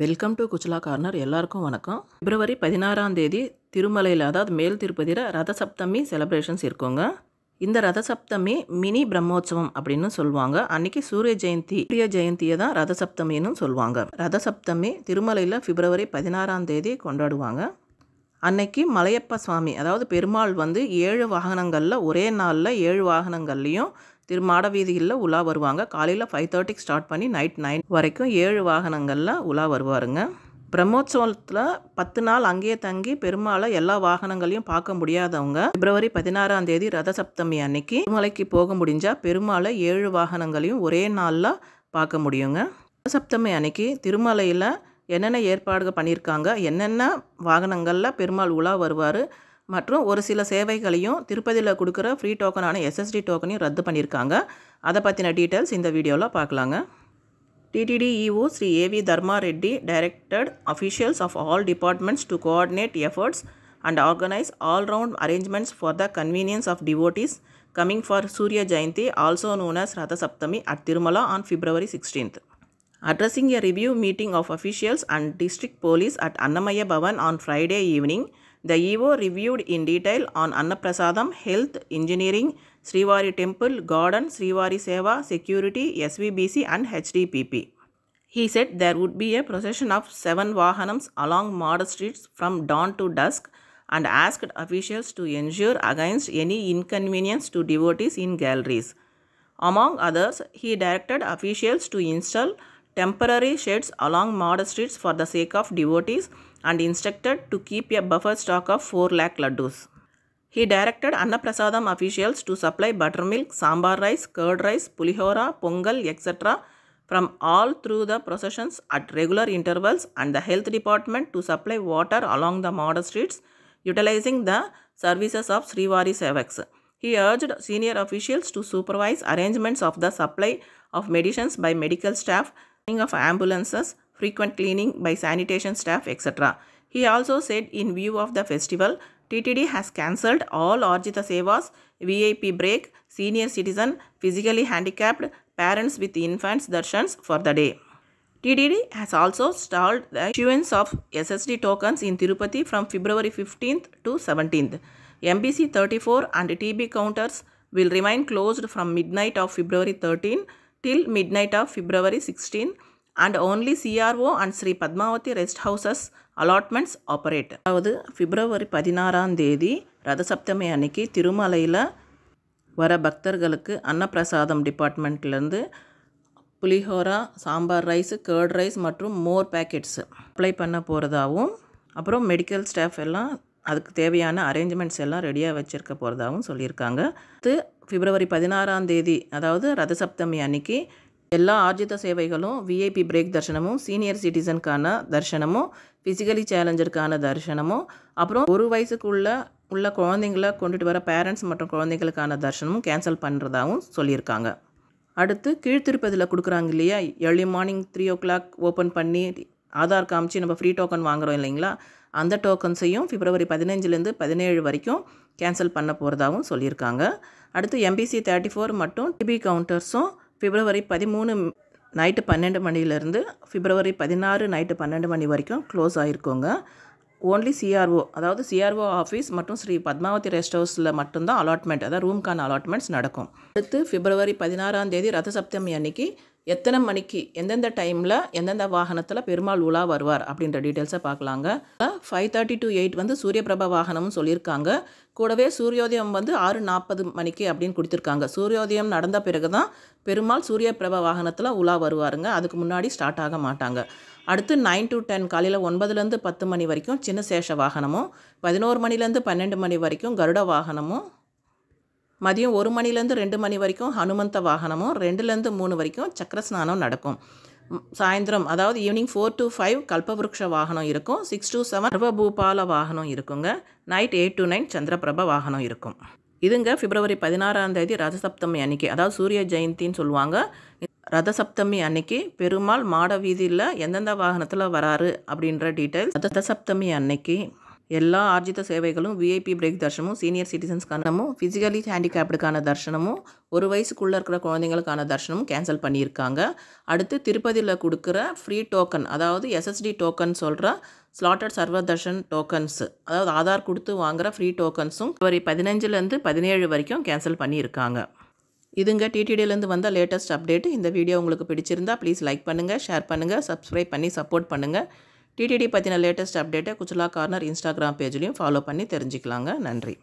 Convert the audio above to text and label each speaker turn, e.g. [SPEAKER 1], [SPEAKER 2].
[SPEAKER 1] Welcome to குச்சலா corner எல்லாருக்கும் வணக்கம் பிப்ரவரி பதினாறாம் தேதி திருமலையில் அதாவது மேல் திருப்பதியில் ரத சப்தமி செலப்ரேஷன்ஸ் இருக்குங்க இந்த ரத சப்தமி மினி பிரம்மோற்சவம் அப்படின்னு சொல்லுவாங்க அன்னைக்கு சூரிய ஜெயந்தி சூரிய ஜெயந்தியை தான் ரத சொல்லுவாங்க ரத சப்தமி திருமலையில் பிப்ரவரி பதினாறாம் தேதி கொண்டாடுவாங்க அன்னைக்கு மலையப்ப சுவாமி அதாவது பெருமாள் வந்து ஏழு வாகனங்களில் ஒரே நாளில் ஏழு வாகனங்கள்லேயும் திரு வீதிகளில் உலா வருவாங்க காலையில் ஃபைவ் தேர்ட்டிக்கு ஸ்டார்ட் பண்ணி நைட் நைன் வரைக்கும் ஏழு வாகனங்களில் உலா வருவாருங்க பிரம்மோத்சவத்தில் பத்து நாள் அங்கேயே தங்கி பெருமாளை எல்லா வாகனங்களையும் பார்க்க முடியாதவங்க பிப்ரவரி பதினாறாம் தேதி ரத சப்தமி அன்னைக்கு மலைக்கு போக முடிஞ்சால் பெருமாளை ஏழு வாகனங்களையும் ஒரே நாளில் பார்க்க முடியுங்க ரத சப்தமி அன்னைக்கு திருமலையில் என்னென்ன ஏற்பாடுகள் பண்ணியிருக்காங்க என்னென்ன வாகனங்களில் பெருமாள் உலா வருவார் மற்றும் ஒரு சில சேவைகளையும் திருப்பதியில் கொடுக்குற ஃப்ரீ டோக்கனான எஸ்எஸ்டி டோக்கனையும் ரத்து பண்ணியிருக்காங்க அதை பற்றின டீட்டெயில்ஸ் இந்த வீடியோவில் பார்க்கலாங்க TTD EO e Shri AV Dharma Reddy directed officials of all departments to coordinate efforts and organise all round arrangements for the convenience of devotees coming for Surya Jayanti also known as Ratha Saptami at Tirumala on February sixteenth addressing a review meeting of officials and district police at Annamaya Bhavan on Friday evening The EVO reviewed in detail on Annaprasadam, health, engineering, Srivari temple, garden, Srivari Seva, security, SVBC and HDPP. He said there would be a procession of seven Vahanams along modern streets from dawn to dusk and asked officials to ensure against any inconvenience to devotees in galleries. Among others, he directed officials to install temporary sheds along modern streets for the sake of devotees and instructed to keep a buffer stock of 4 lakh laddus. He directed Prasadam officials to supply buttermilk, sambar rice, curd rice, pulihora, pongal, etc. from all through the processions at regular intervals and the health department to supply water along the modern streets utilizing the services of Srivari Sevaks. He urged senior officials to supervise arrangements of the supply of medicines by medical staff, of ambulances, frequent cleaning by sanitation staff, etc. He also said in view of the festival, TTD has cancelled all Arjita Sevas, VIP break, senior citizen, physically handicapped, parents with infants darshans for the day. TDD has also stalled the issuance of SSD tokens in Tirupati from February 15th to 17th. MBC 34 and TB counters will remain closed from midnight of February 13 till midnight of February 16 and only CRO and Shri Padmavathi rest houses allotments operate அதாவது பிப்ரவரி பதினாறாம் தேதி ரதசப்தமி அன்னைக்கு திருமலையில் வர பக்தர்களுக்கு அன்னப்பிரசாதம் டிபார்ட்மெண்ட்லேருந்து pulihora sambar rice curd rice மற்றும் மோர் பேக்கெட்ஸ் அப்ளை பண்ண போகிறதாகவும் அப்புறம் மெடிக்கல் ஸ்டாஃப் எல்லாம் அதுக்கு தேவையான அரேஞ்ச்மெண்ட்ஸ் எல்லாம் ரெடியாக வச்சுருக்க போகிறதாகவும் சொல்லியிருக்காங்க அடுத்து பிப்ரவரி பதினாறாம் தேதி அதாவது ரதசப்தமி அன்னைக்கு எல்லா ஆர்ஜித சேவைகளும் விஐபி பிரேக் தர்ஷனமும் சீனியர் சிட்டிசனுக்கான தர்ஷனமும் ஃபிசிக்கலி சேலஞ்சருக்கான தரிசனமும் அப்புறம் ஒரு வயசுக்குள்ள உள்ள குழந்தைங்கள கொண்டுட்டு வர பேரண்ட்ஸ் மற்றும் குழந்தைங்களுக்கான தர்ஷனமும் கேன்சல் பண்ணுறதாகவும் சொல்லியிருக்காங்க அடுத்து கீழ்த்திருப்பதில் கொடுக்குறாங்க இல்லையா early morning three o'clock open பண்ணி ஆதார் காமிச்சு நம்ம ஃப்ரீ டோக்கன் வாங்குகிறோம் இல்லைங்களா அந்த டோக்கன்ஸையும் பிப்ரவரி பதினஞ்சுலேருந்து பதினேழு வரைக்கும் கேன்சல் பண்ண போகிறதாகவும் சொல்லியிருக்காங்க அடுத்து எம்பிசி தேர்ட்டி ஃபோர் மற்றும் டிபி கவுண்டர்ஸும் பிப்ரவரி பதிமூணு நைட்டு பன்னெண்டு மணிலேருந்து பிப்ரவரி பதினாறு நைட்டு பன்னெண்டு மணி வரைக்கும் க்ளோஸ் ஆகிருக்கோங்க ஓன்லி சிஆர்ஓ அதாவது சிஆர்ஓ ஆஃபீஸ் மற்றும் ஸ்ரீ பத்மாவதி ரெஸ்ட் ஹவுஸில் மட்டும்தான் அலாட்மெண்ட் அதாவது ரூம்கான அலாட்மெண்ட்ஸ் நடக்கும் அடுத்து பிப்ரவரி பதினாறாம் தேதி ரத சப்தமி அன்னைக்கு எத்தனை மணிக்கு எந்தெந்த டைமில் எந்தெந்த வாகனத்தில் பெருமாள் உலா வருவார் அப்படின்ற டீட்டெயில்ஸை பார்க்கலாங்க ஃபைவ் தேர்ட்டி டு எயிட் வந்து சூரியபிரபா வாகனம்னு சொல்லியிருக்காங்க கூடவே சூரியோதயம் வந்து ஆறு நாற்பது மணிக்கு அப்படின்னு கொடுத்துருக்காங்க சூரியோதயம் நடந்த பிறகு தான் பெருமாள் சூரியபிரபா வாகனத்தில் உலா வருவாருங்க அதுக்கு முன்னாடி ஸ்டார்ட் ஆக மாட்டாங்க அடுத்து நைன் டு டென் காலையில் ஒன்பதுலேருந்து பத்து மணி வரைக்கும் சின்ன சேஷ வாகனமும் பதினோரு மணிலேருந்து பன்னெண்டு மணி வரைக்கும் கருட வாகனமும் மதியம் ஒரு மணிலேருந்து ரெண்டு மணி வரைக்கும் ஹனுமந்த வாகனமும் ரெண்டுலேருந்து மூணு வரைக்கும் சக்கர ஸ்நானம் நடக்கும் சாயந்தரம் அதாவது ஈவினிங் ஃபோர் டு ஃபைவ் கல்பவருக்ஷ வாகனம் இருக்கும் சிக்ஸ் டு செவன் சர்வபூபால வாகனம் இருக்குங்க நைட் எயிட் டு நைன் சந்திரபிரப வாகனம் இருக்கும் இதுங்க பிப்ரவரி பதினாறாம் தேதி ரதசப்தமி அன்னைக்கு அதாவது சூரிய ஜெயந்தின்னு சொல்லுவாங்க ரதசப்தமி அன்னைக்கு பெருமாள் மாட வீதியில் எந்தெந்த வாகனத்தில் வராரு அப்படின்ற டீட்டெயில்ஸ் ரதசப்தமி அன்னைக்கு எல்லா ஆர்ஜித சேவைகளும் விஐபி பிரேக் தர்ஷனமும் சீனியர் சிட்டிசன்ஸ்க்கானமும் ஃபிசிக்கலி ஹேண்டிகேப்டுக்கான தர்ஷனமும் ஒரு வயசுக்குள்ளே இருக்கிற குழந்தைங்களுக்கான தர்ஷனமும் கேன்சல் பண்ணியிருக்காங்க அடுத்து திருப்பதியில் கொடுக்குற ஃப்ரீ டோக்கன் அதாவது எஸ்எஸ்டி டோக்கன் சொல்கிற ஸ்லாட்டட் சர்வ தர்ஷன் டோக்கன்ஸ் அதாவது ஆதார் கொடுத்து வாங்குகிற ஃப்ரீ டோக்கன்ஸும் ஒரு பதினஞ்சுலேருந்து பதினேழு வரைக்கும் கேன்சல் பண்ணியிருக்காங்க இதுங்க டிடிடியிலேருந்து வந்த லேட்டஸ்ட் அப்டேட் இந்த வீடியோ உங்களுக்கு பிடிச்சிருந்தா ப்ளீஸ் லைக் பண்ணுங்கள் ஷேர் பண்ணுங்கள் சப்ஸ்கிரைப் பண்ணி சப்போர்ட் பண்ணுங்கள் டிடிடி பற்றின லேட்டஸ்ட் அப்டேட்டை குச்சலா கார்னர் இன்ஸ்டாகிராம் பேஜ்லேயும் ஃபாலோ பண்ணி தெரிஞ்சுக்கலாங்க நன்றி